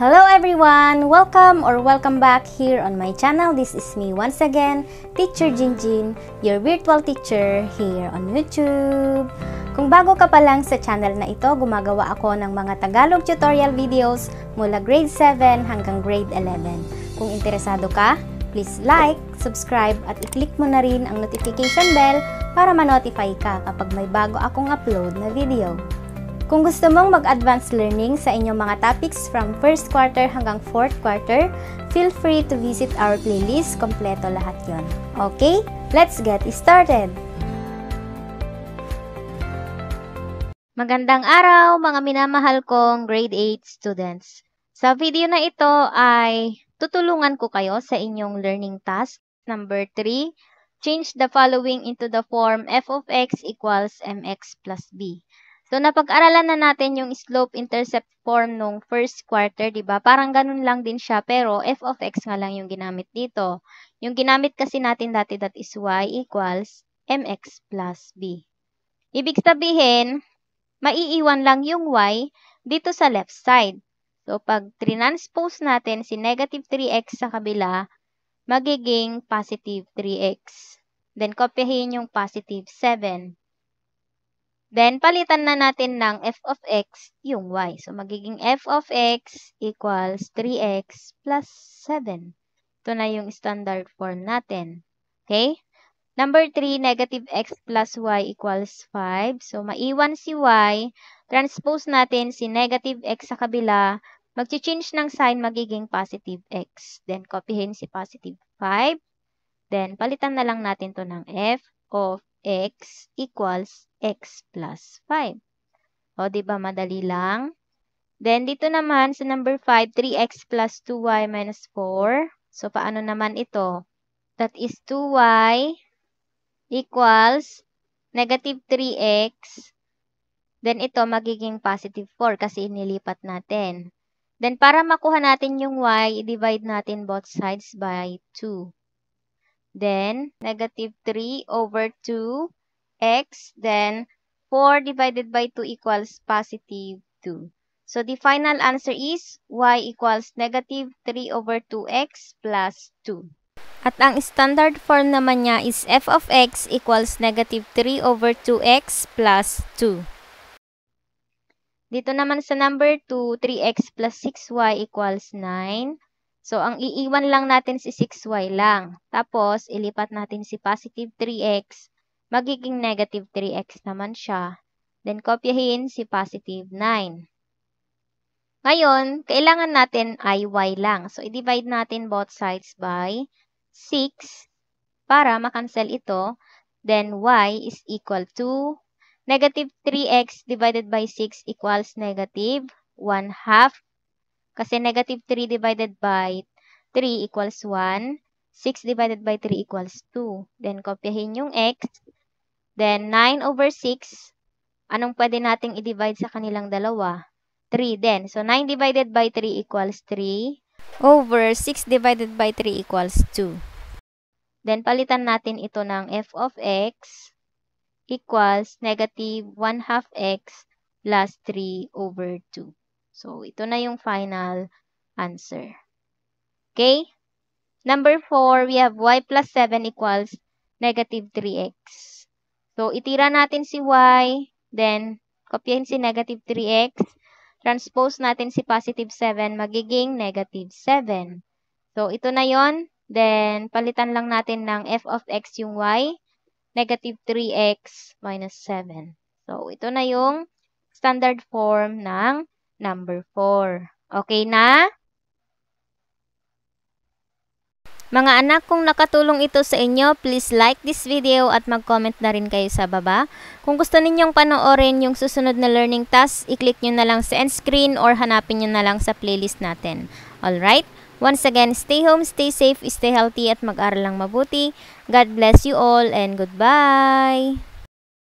Hello everyone! Welcome or welcome back here on my channel. This is me once again, Teacher Jinjin, your virtual teacher here on YouTube. Kung bago ka pa lang sa channel na ito, gumagawa ako ng mga Tagalog tutorial videos mula grade 7 hanggang grade 11. Kung interesado ka, please like, subscribe at i-click mo na rin ang notification bell para ma-notify ka kapag may bago akong upload na video. Kung gusto mong mag-advance learning sa inyong mga topics from first quarter hanggang fourth quarter, feel free to visit our playlist. Kompleto lahat yon. Okay? Let's get started! Magandang araw mga minamahal kong grade 8 students. Sa video na ito ay tutulungan ko kayo sa inyong learning task number 3. Change the following into the form f of x equals mx plus b. So, napag-aralan na natin yung slope-intercept form nung first quarter, di ba? Parang ganun lang din siya, pero f of x nga lang yung ginamit dito. Yung ginamit kasi natin dati that is y equals mx plus b. Ibig sabihin, maiiwan lang yung y dito sa left side. So, pag transpose natin si negative 3x sa kabila, magiging positive 3x. Then, kopyahin yung positive 7. Then, palitan na natin ng f of x yung y. So, magiging f of x equals 3x plus 7. Ito na yung standard form natin. Okay? Number 3, negative x plus y equals 5. So, maiwan si y. Transpose natin si negative x sa kabila. Mag-change ng sign, magiging positive x. Then, copyhin si positive 5. Then, palitan na lang natin to ng f of x equals x plus 5. O, ba diba, madali lang? Then, dito naman sa number 5, 3x plus 2y minus 4. So, paano naman ito? That is 2y equals negative 3x. Then, ito magiging positive 4 kasi inilipat natin. Then, para makuha natin yung y, i-divide natin both sides by 2. Then, negative 3 over 2x. Then, 4 divided by 2 equals positive 2. So, the final answer is y equals negative 3 over 2x plus 2. At ang standard form naman niya is f of x equals negative 3 over 2x plus 2. Dito naman sa number 2, 3x plus 6y equals 9. So, ang iiwan lang natin si 6y lang. Tapos, ilipat natin si positive 3x. Magiging negative 3x naman siya. Then, kopyahin si positive 9. Ngayon, kailangan natin iy lang. So, i-divide natin both sides by 6 para makancel ito. Then, y is equal to negative 3x divided by 6 equals negative 1 half kasi negative 3 divided by 3 equals 1. 6 divided by 3 equals 2. Then, kopyahin yung x. Then, 9 over 6. Anong pwede nating i-divide sa kanilang dalawa? 3 then So, 9 divided by 3 equals 3. Over 6 divided by 3 equals 2. Then, palitan natin ito ng f of x equals negative 1 half x plus 3 over 2. So, ito na yung final answer. Okay? Number 4, we have y plus 7 equals negative 3x. So, itira natin si y, then kopyahin si negative 3x, transpose natin si positive 7, magiging negative 7. So, ito na yon Then, palitan lang natin ng f of x yung y, negative 3x minus 7. So, ito na yung standard form ng number 4. Okay na? Mga anak, kung nakatulong ito sa inyo, please like this video at mag-comment na rin kayo sa baba. Kung gusto ninyong panoorin yung susunod na learning task, i-click nyo na lang sa end screen or hanapin nyo na lang sa playlist natin. Alright? Once again, stay home, stay safe, stay healthy at mag-aral lang mabuti. God bless you all and goodbye!